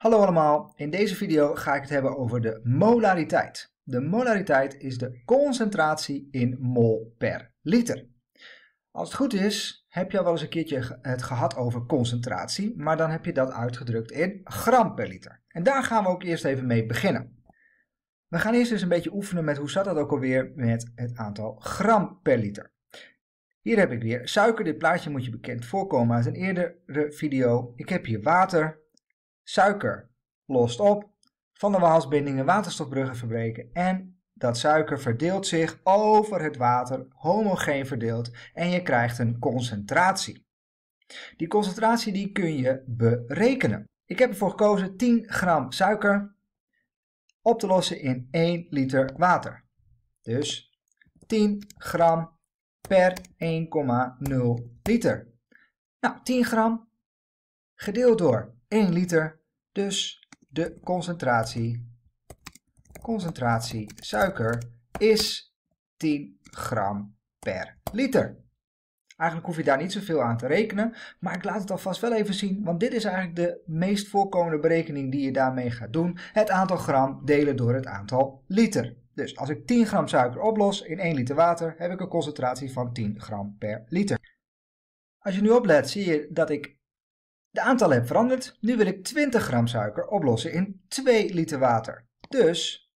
Hallo allemaal, in deze video ga ik het hebben over de molariteit. De molariteit is de concentratie in mol per liter. Als het goed is, heb je al wel eens een keertje het gehad over concentratie, maar dan heb je dat uitgedrukt in gram per liter. En daar gaan we ook eerst even mee beginnen. We gaan eerst eens een beetje oefenen met hoe zat dat ook alweer met het aantal gram per liter. Hier heb ik weer suiker, dit plaatje moet je bekend voorkomen uit een eerdere video. Ik heb hier water, Suiker lost op, van de waalsbindingen waterstofbruggen verbreken en dat suiker verdeelt zich over het water, homogeen verdeeld en je krijgt een concentratie. Die concentratie die kun je berekenen. Ik heb ervoor gekozen 10 gram suiker op te lossen in 1 liter water. Dus 10 gram per 1,0 liter. Nou, 10 gram gedeeld door 1 liter dus de concentratie, concentratie suiker is 10 gram per liter. Eigenlijk hoef je daar niet zoveel aan te rekenen, maar ik laat het alvast wel even zien, want dit is eigenlijk de meest voorkomende berekening die je daarmee gaat doen. Het aantal gram delen door het aantal liter. Dus als ik 10 gram suiker oplos in 1 liter water, heb ik een concentratie van 10 gram per liter. Als je nu oplet, zie je dat ik de aantallen heb veranderd. Nu wil ik 20 gram suiker oplossen in 2 liter water. Dus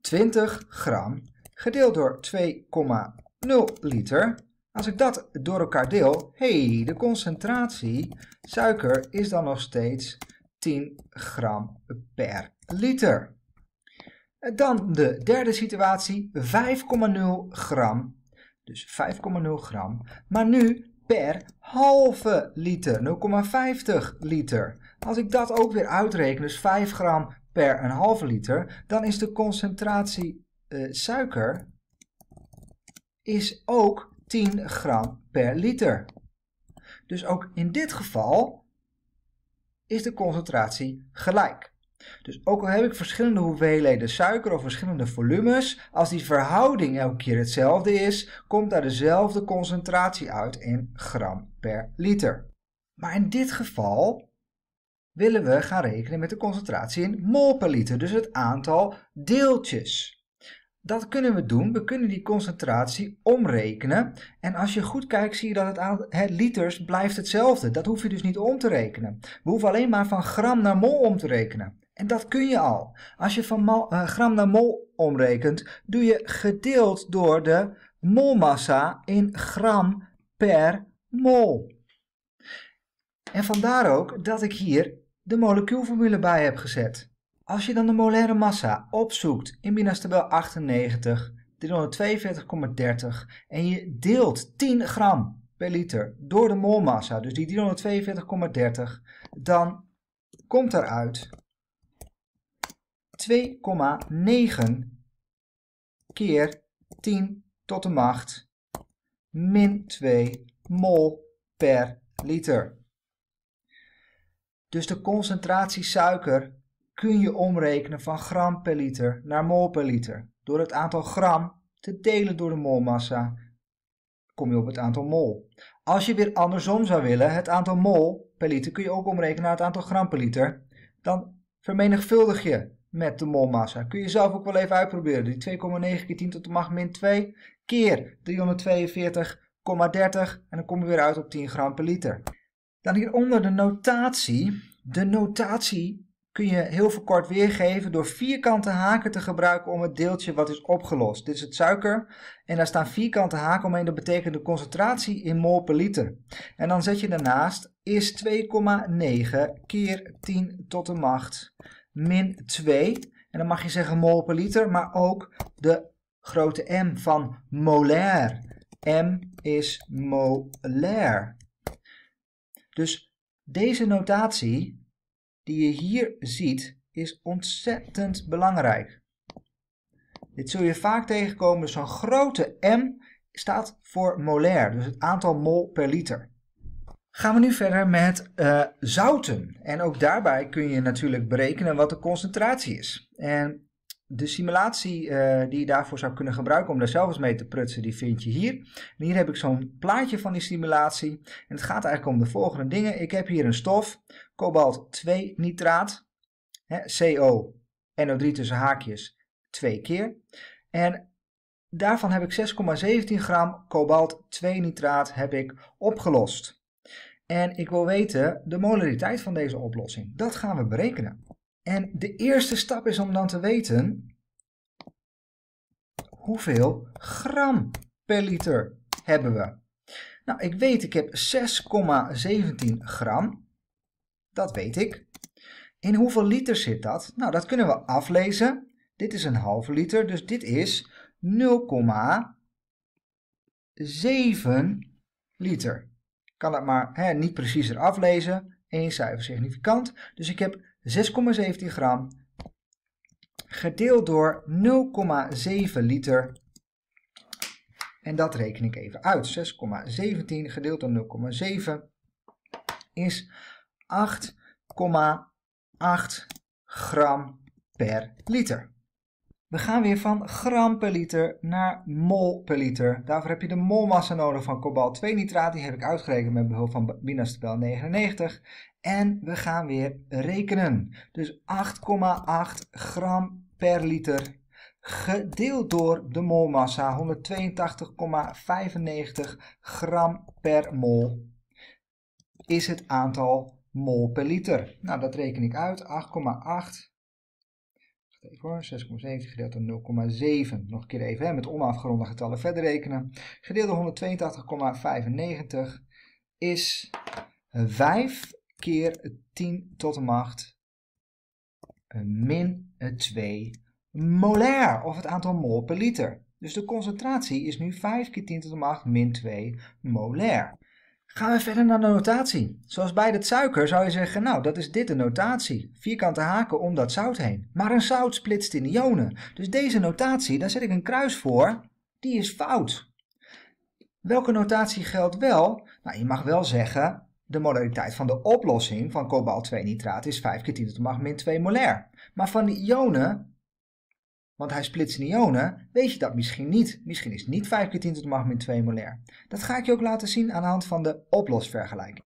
20 gram gedeeld door 2,0 liter. Als ik dat door elkaar deel, hey, de concentratie suiker is dan nog steeds 10 gram per liter. Dan de derde situatie, 5,0 gram. Dus 5,0 gram. Maar nu per halve liter, 0,50 liter. Als ik dat ook weer uitreken, dus 5 gram per een halve liter, dan is de concentratie eh, suiker is ook 10 gram per liter. Dus ook in dit geval is de concentratie gelijk. Dus ook al heb ik verschillende hoeveelheden suiker of verschillende volumes, als die verhouding elke keer hetzelfde is, komt daar dezelfde concentratie uit in gram per liter. Maar in dit geval willen we gaan rekenen met de concentratie in mol per liter, dus het aantal deeltjes. Dat kunnen we doen, we kunnen die concentratie omrekenen. En als je goed kijkt zie je dat het aantal liters blijft hetzelfde. Dat hoef je dus niet om te rekenen. We hoeven alleen maar van gram naar mol om te rekenen. En dat kun je al. Als je van eh, gram naar mol omrekent, doe je gedeeld door de molmassa in gram per mol. En vandaar ook dat ik hier de molecuulformule bij heb gezet. Als je dan de molaire massa opzoekt in Minas tabel 98, 342,30 en je deelt 10 gram per liter door de molmassa, dus die 342,30, dan komt eruit 2,9 keer 10 tot de macht min 2 mol per liter. Dus de concentratie suiker kun je omrekenen van gram per liter naar mol per liter. Door het aantal gram te delen door de molmassa kom je op het aantal mol. Als je weer andersom zou willen, het aantal mol per liter kun je ook omrekenen naar het aantal gram per liter, dan vermenigvuldig je met de molmassa. Kun je zelf ook wel even uitproberen. Die 2,9 keer 10 tot de macht min 2 keer 342,30 en dan kom je weer uit op 10 gram per liter. Dan hieronder de notatie. De notatie kun je heel verkort weergeven door vierkante haken te gebruiken om het deeltje wat is opgelost. Dit is het suiker en daar staan vierkante haken omheen. Dat betekent de concentratie in mol per liter. En dan zet je daarnaast is 2,9 keer 10 tot de macht min 2. En dan mag je zeggen mol per liter, maar ook de grote M van molair. M is molair. Dus deze notatie die je hier ziet is ontzettend belangrijk. Dit zul je vaak tegenkomen, dus zo'n grote M staat voor molair, dus het aantal mol per liter. Gaan we nu verder met eh, zouten. En ook daarbij kun je natuurlijk berekenen wat de concentratie is. En de simulatie eh, die je daarvoor zou kunnen gebruiken om daar zelf eens mee te prutsen, die vind je hier. En hier heb ik zo'n plaatje van die simulatie. En het gaat eigenlijk om de volgende dingen. Ik heb hier een stof, kobalt 2 nitraat, hè, CO, NO3 tussen haakjes, twee keer. En daarvan heb ik 6,17 gram kobalt 2 nitraat heb ik opgelost. En ik wil weten de molariteit van deze oplossing. Dat gaan we berekenen. En de eerste stap is om dan te weten hoeveel gram per liter hebben we. Nou, ik weet, ik heb 6,17 gram. Dat weet ik. In hoeveel liter zit dat? Nou, dat kunnen we aflezen. Dit is een halve liter, dus dit is 0,7 liter kan het maar hè, niet preciezer aflezen. Eén cijfer significant. Dus ik heb 6,17 gram gedeeld door 0,7 liter. En dat reken ik even uit. 6,17 gedeeld door 0,7 is 8,8 gram per liter. We gaan weer van gram per liter naar mol per liter. Daarvoor heb je de molmassa nodig van kobalt-2-nitraat. Die heb ik uitgerekend met behulp van Binas 99. En we gaan weer rekenen. Dus 8,8 gram per liter gedeeld door de molmassa 182,95 gram per mol is het aantal mol per liter. Nou, dat reken ik uit. 8,8 Even hoor, 6,7 gedeeld door 0,7. Nog een keer even hè, met onafgeronde getallen verder rekenen. Gedeeld door 182,95 is 5 keer 10 tot de macht eh, min 2 molair, of het aantal mol per liter. Dus de concentratie is nu 5 keer 10 tot de macht min 2 molair. Gaan we verder naar de notatie. Zoals bij het suiker zou je zeggen, nou dat is dit de notatie. Vierkante haken om dat zout heen. Maar een zout splitst in ionen. Dus deze notatie, daar zet ik een kruis voor, die is fout. Welke notatie geldt wel? Nou, je mag wel zeggen, de molariteit van de oplossing van kobalt-2-nitraat is 5 keer 10 tot de macht min 2 molair. Maar van de ionen want hij splitst in ionen, weet je dat misschien niet. Misschien is niet 5 keer 10 tot de macht 2 molair. Dat ga ik je ook laten zien aan de hand van de oplosvergelijking.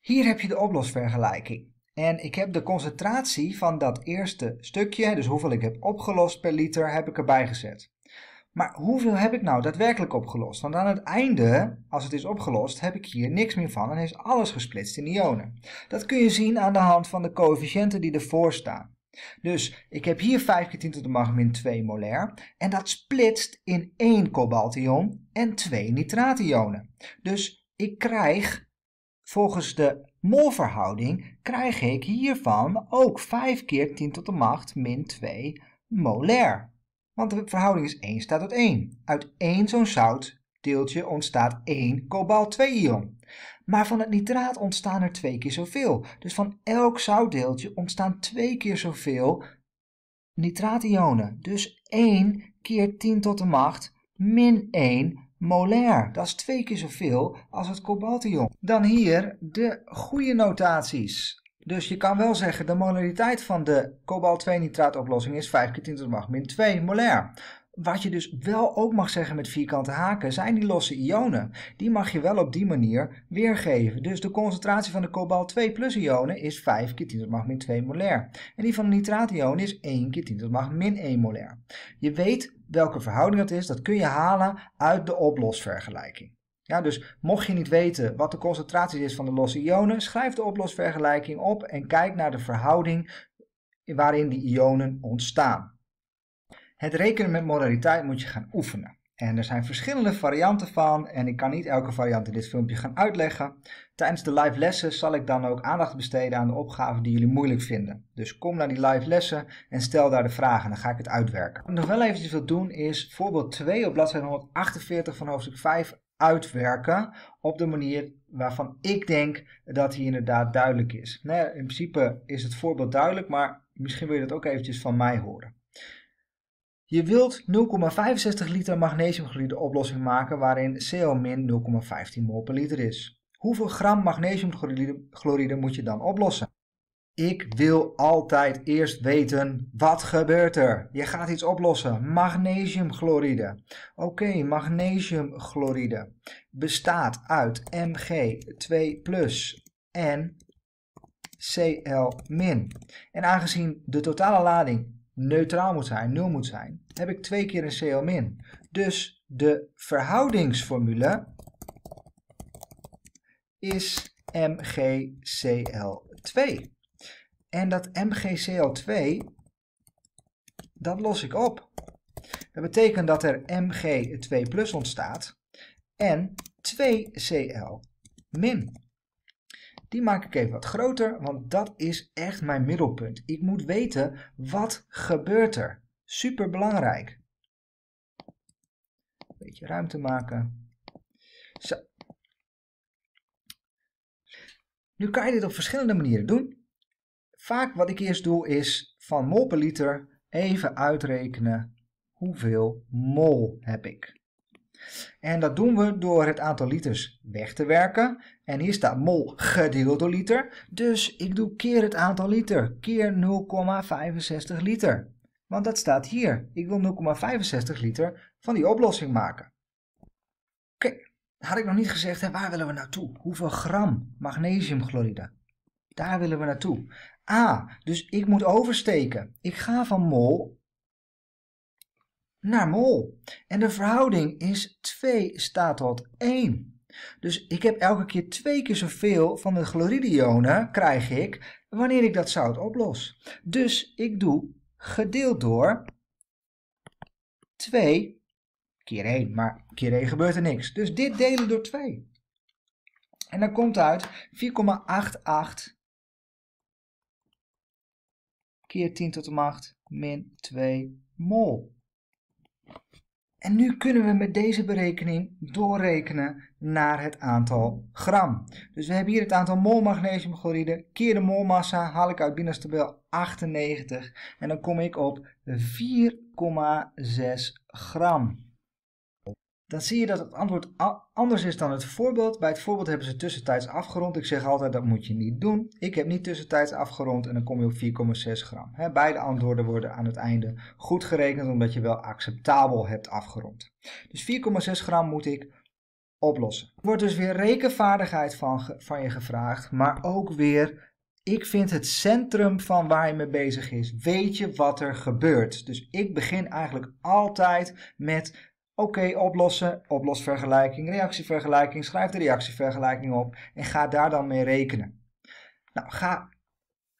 Hier heb je de oplosvergelijking. En ik heb de concentratie van dat eerste stukje, dus hoeveel ik heb opgelost per liter, heb ik erbij gezet. Maar hoeveel heb ik nou daadwerkelijk opgelost? Want aan het einde, als het is opgelost, heb ik hier niks meer van en is alles gesplitst in ionen. Dat kun je zien aan de hand van de coëfficiënten die ervoor staan. Dus ik heb hier 5 keer 10 tot de macht min 2 molair. En dat splitst in 1 kobaltion en 2 nitrationen. Dus ik krijg volgens de molverhouding krijg ik hiervan ook 5 keer 10 tot de macht min 2 molair. Want de verhouding is 1 staat tot 1. Uit 1 zo'n zout deeltje ontstaat 1 kobalt-2-ion. Maar van het nitraat ontstaan er twee keer zoveel. Dus van elk zoutdeeltje ontstaan 2 keer zoveel nitraationen. Dus 1 keer 10 tot de macht min 1 molair. Dat is 2 keer zoveel als het kobaltion. Dan hier de goede notaties. Dus je kan wel zeggen de molariteit van de kobalt-2 nitraatoplossing is 5 keer 10 tot de macht min 2 molair. Wat je dus wel ook mag zeggen met vierkante haken zijn die losse ionen. Die mag je wel op die manier weergeven. Dus de concentratie van de kobalt 2 plus ionen is 5 keer 10 tot macht min 2 molair. En die van de nitraationen is 1 keer 10 tot macht min 1 molair. Je weet welke verhouding dat is. Dat kun je halen uit de oplosvergelijking. Ja, dus mocht je niet weten wat de concentratie is van de losse ionen, schrijf de oplosvergelijking op en kijk naar de verhouding waarin die ionen ontstaan. Het rekenen met modaliteit moet je gaan oefenen. En er zijn verschillende varianten van en ik kan niet elke variant in dit filmpje gaan uitleggen. Tijdens de live lessen zal ik dan ook aandacht besteden aan de opgaven die jullie moeilijk vinden. Dus kom naar die live lessen en stel daar de vragen, dan ga ik het uitwerken. Wat ik nog wel eventjes wil doen is voorbeeld 2 op bladzijde 148 van hoofdstuk 5 uitwerken op de manier waarvan ik denk dat hij inderdaad duidelijk is. Nou in principe is het voorbeeld duidelijk, maar misschien wil je dat ook eventjes van mij horen. Je wilt 0,65 liter magnesiumchloride oplossing maken waarin Cl- 0,15 mol per liter is. Hoeveel gram magnesiumchloride moet je dan oplossen? Ik wil altijd eerst weten, wat gebeurt er? Je gaat iets oplossen. Magnesiumchloride. Oké, magnesiumchloride bestaat uit Mg2 en Cl-. En aangezien de totale lading neutraal moet zijn, 0 moet zijn, heb ik twee keer een Cl- min. Dus de verhoudingsformule is MgCl2. En dat MgCl2, dat los ik op. Dat betekent dat er Mg2 plus ontstaat en 2Cl min. Die maak ik even wat groter, want dat is echt mijn middelpunt. Ik moet weten wat gebeurt er. Super belangrijk. beetje ruimte maken. Zo. Nu kan je dit op verschillende manieren doen. Vaak wat ik eerst doe is van mol per liter even uitrekenen hoeveel mol heb ik. En dat doen we door het aantal liters weg te werken. En hier staat mol gedeeld door liter. Dus ik doe keer het aantal liter. Keer 0,65 liter. Want dat staat hier. Ik wil 0,65 liter van die oplossing maken. Oké, had ik nog niet gezegd, hè, waar willen we naartoe? Hoeveel gram magnesiumchloride? Daar willen we naartoe. Ah, dus ik moet oversteken. Ik ga van mol naar mol. En de verhouding is 2 staat tot 1. Dus ik heb elke keer twee keer zoveel van de chloridionen krijg ik wanneer ik dat zout oplos. Dus ik doe gedeeld door 2 keer 1. Maar keer 1 gebeurt er niks. Dus dit delen door 2. En dan komt uit 4,88 keer 10 tot de macht min 2 mol. En nu kunnen we met deze berekening doorrekenen naar het aantal gram. Dus we hebben hier het aantal mol magnesiumchloride keer de molmassa haal ik uit binnenste 98 en dan kom ik op 4,6 gram dan zie je dat het antwoord anders is dan het voorbeeld. Bij het voorbeeld hebben ze tussentijds afgerond. Ik zeg altijd dat moet je niet doen. Ik heb niet tussentijds afgerond en dan kom je op 4,6 gram. beide antwoorden worden aan het einde goed gerekend omdat je wel acceptabel hebt afgerond. Dus 4,6 gram moet ik oplossen. Er wordt dus weer rekenvaardigheid van, van je gevraagd, maar ook weer ik vind het centrum van waar je mee bezig is. Weet je wat er gebeurt? Dus ik begin eigenlijk altijd met Oké, oplossen, oplosvergelijking, reactievergelijking, schrijf de reactievergelijking op en ga daar dan mee rekenen. Nou, ga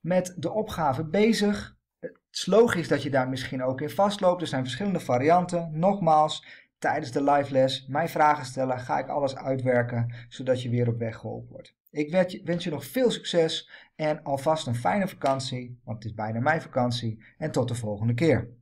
met de opgave bezig. Het is logisch dat je daar misschien ook in vastloopt. Er zijn verschillende varianten. Nogmaals, tijdens de live les, mij vragen stellen, ga ik alles uitwerken, zodat je weer op weg geholpen wordt. Ik wens je nog veel succes en alvast een fijne vakantie, want het is bijna mijn vakantie. En tot de volgende keer.